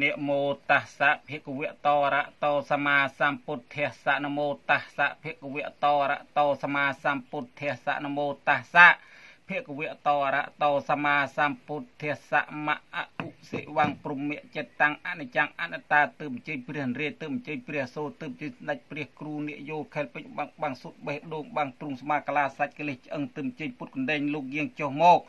នមោតស្សៈភិក្ខវៈតរៈតោសម្មាសម្ពុទ្ធស្សៈនមោតស្សៈភិក្ខវៈតរៈតោសម្មាសម្ពុទ្ធស្សៈនមោតស្សៈភិក្ខវៈតរៈតោសម្មាសម្ពុទ្ធស្សៈមៈអុសិវាំងព្រមៈចិត្តតាំងអនិច្ចំអនត្តាទើបអញ្ជើញព្រះរាជទើបអញ្ជើញព្រះសូទើបជិស្ដេចព្រះគ្រូនិយោខេលពេជ្របាំងបាំងសុទ្ធបេះដូងបាំងទ្រូងស្មាកាឡាសាច់កិលេសឆ្អឹងទើបអញ្ជើញពុទ្ធកណ្ដេញលោកយាងចុះមក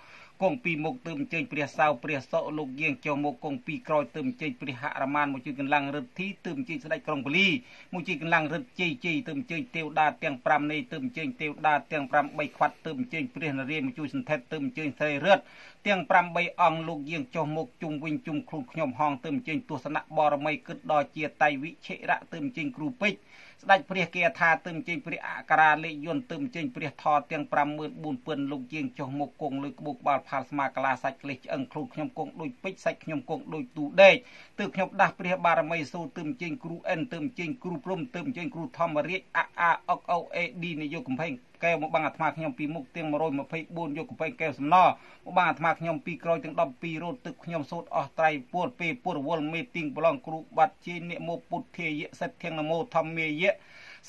គង់ពីមុខទើបអញ្ជើញព្រះសៅព្រះសុលោកយាងចុះមកគង់ពីក្រោយទើបអញ្ជើញព្រះហរមានមកជួយកន្លងរិទ្ធីទើបអញ្ជើញស្ដេចក្រុងពលីមកជួយកន្លងរិទ្ធជ័យជ័យទើបអញ្ជើញទេវតាទាំង5នៃទើបអញ្ជើញទេវតាទាំង5 3ខ្វាត់ទើបអញ្ជើញព្រះនរាមកជួយសន្ធិទ្ធទើបអញ្ជើញស្រីរិទ្ធទាំង8អង្គលោកយាងចុះមកជុំវិញជុំខ្លួនខ្ញុំហងទើបអញ្ជើញទស្សនៈបរមីគិតដល់ជាតៃវិឆេរៈទើបអញ្ជើញគ្រូពេជ្រស្ដេចព្រះគេថាទឹមជើងព្រះអក្រាលេខយន្តទឹមជើងព្រះថទាំង54000លោកជាងចុះមកគង់លើក្បូរក្បាលផាលស្មាកលាសាច់ក្លេសឆ្អឹងខ្លួនខ្ញុំគង់ដូចពេជ្រសាច់ខ្ញុំគង់ដូចទូដេកទើបខ្ញុំដាស់ព្រះបារមីសូទឹមជើងគ្រូអិនទឹមជើងគ្រូព្រំទឹមជើងគ្រូធម្មរាជអាអាអុកអូអេឌីនាយកកំភែងកែវមកបាំងអាត្មាខ្ញុំពីមុខទៀង124យកកំពែងកែវសំណល់មកបាំងអាត្មាខ្ញុំពីក្រោយទាំង12រោទទឹកខ្ញុំសូត្រអស់ត្រៃពួតពេលពុរវល់មេទីងប្រឡងគ្រូបាត់ជេនិមោពុទ្ធាយៈសិទ្ធិងនមោធម្មាយៈ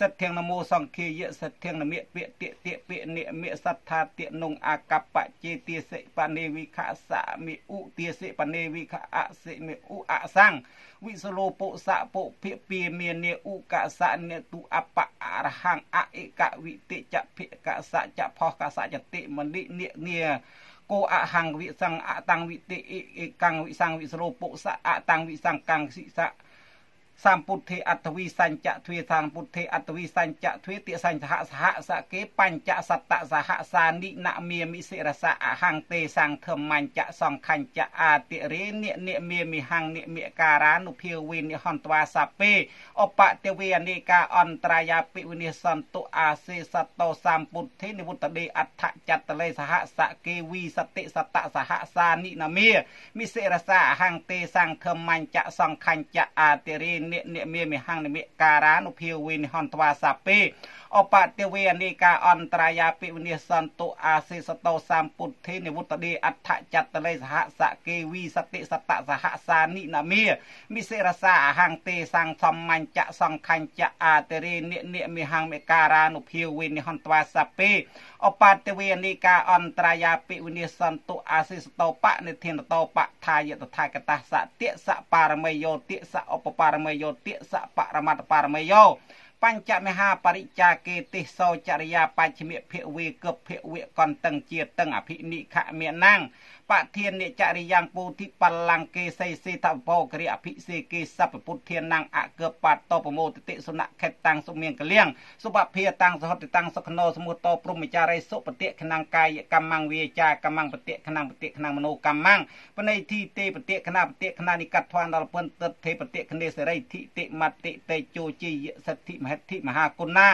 សិទ្ធិនមោសង្ឃាយសិទ្ធិនមិពតិតិពិនិមិសត្ថាតិនុងអកបជេតិសិបនេវិខសមិឧតិសិបនេវិខអសិមិឧអសង្ឃវិសលោពុសៈពុភិពីមេនេឧកសៈនេទុអបរហੰអិកវិតិចភិកសច្ចផោះកសច្ចតិមនិនិងាកោអហង្វិសង្អតੰវិតិអិកੰវិសង្វិសរោពុសអតੰវិសង្កੰសិសៈសំពុទ្ធិអត្តវិសញ្ចៈទ្វេសង្ពុទ្ធិអត្តវិសញ្ចៈទ្វេតិសញ្ញហសហសកេបញ្ចសត្តសហសានិណមាមិសិរសៈអហង្ទេសង្ឃមញ្ចៈសង្ខញ្ចៈអាតិរេនិនិមាមិហង្និមិការានុភាវេនិហន្វាសពេអបតិវេអនេកាអន្តរាយាពិវិនិសន្តុអាសេសតោសំពុទ្ធិនិវុត្តដេអដ្ឋចតលេសហសកេវិសតិសត្តសហសានិណមាមិសិរសៈអហង្ទេសង្ឃមញ្ចៈសង្ខញ្ចៈអាតិរេនិនិមេមិហੰនិមិការ៉ានុភាវេនិហន្តវាសាពេអបតិវេអនេកាអន្តរាយាពិវិនិសន្តុអាសេសតោសម្ពុទ្ធេនិវុត្តដេអដ្ឋចតលេសហសគេវីសតិសតសហសានិណាមាមិសិរសាអហង្ទេសង្ខំមញ្ចសង្ខញ្ចអាតិរេនិនិមិហੰមេការ៉ានុភាវេនិហន្តវាសាពេអបតិវេអនេកាអន្តរាយាពិវិនិសន្តុអាសេសតោបនិធានតោបថាយតថាកតសតិសបារមីយោតិសឧបបារមីយោតិសបរមត្តបរមេយោបញ្ចមហាបរិចាកេទេសោចរិយាបច្ចមិភវេកឹបភវៈកន្តឹងជាតឹងអភិនិខមេណាំងបធាននិចរិយ៉ាងពោធិបល្លង្កេសីសេតបោគរិអភិសេកេសពពុទ្ធានាងអកឹបបាតោប្រមោទតិសុណខេតតាំងសុមៀងកលៀងសុបភាតាំងសហតិតាំងសុខណោសមុទតោព្រមចារិសុបតិខណងកាយកម្មងវាចាកម្មងបតិខណងបតិខណងមនោកម្មងបណៃធីទេបតិខណបតិខណនិកតធ្វានដល់ពន្តិទេបតិខនេសរិទ្ធិតិមតិតេជោជីយសិទ្ធិមហិទ្ធិមហាគុណា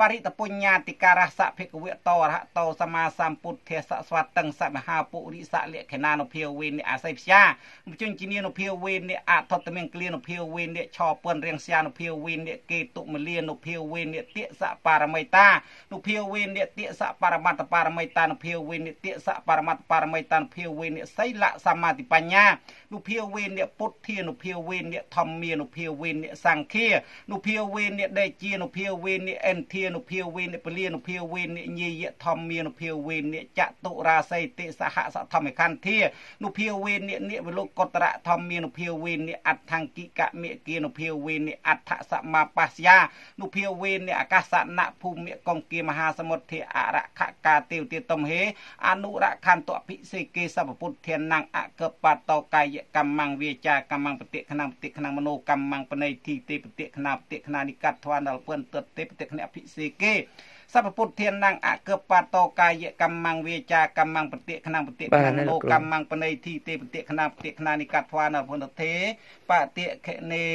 បរិតពុញ្ញាតិការៈសៈភិកវៈតរហតោសមាសម្ពុទ្ធសស្វតឹងសមហាពុរិសៈលក្ខណានុភាវេនិអាស័យផ្សាមជញ្ជនីនុភាវេនិអថតមេងក្លានុភាវេនិឆោពនរៀងស្យានុភាវេនិកេតុមលានុភាវេនិតិសបារមីតានុភាវេនិតិសបរមត្តបារមីតានុភាវេនិតិសបរមត្តបារមីតានុភាវេនិសីលសមាតិបញ្ញានុភាវេនិពុទ្ធានុភាវេនិធម្មានុភាវេនិសង្ឃានុភាវេនិដេជានុភាវេនិអិនធានុភាវេនិពលានុភាវេនិញាយធម្មានុភាវេនិចតុរាសីតិសហសធម្មកន្ធានុភាវេនិនិវលោកតរធម្មានុភាវេនិអដ្ឋង្គិកមេគានុភាវេនិអដ្ឋសមាបស្សយានុភាវេនិអាកាសណៈភូមិកងគាមហាសមុទ្ធាអរខកាទេវទាតមហេអនុរខន្តភិសេគេសពពុទ្ធធានังអកបតោកាយកម្មังវាចាកម្មังបតិខណังបតិខណังមโนកម្មังបណៃទីទេបតិខណបតិខណនិកាត់ធ្វាដល់ពឿនទុតទេពតិគណៈភិសេគេសពពុទ្ធធានណងអកបតោកាយកម្មងវាចាកម្មងប្រតិខ្នងប្រតិខ្នងលោកម្មងបណៃធីទេប្រតិខ្នងប្រតិខ្នងនិកាត់ផ្វានអពុនទេបតិខេនេ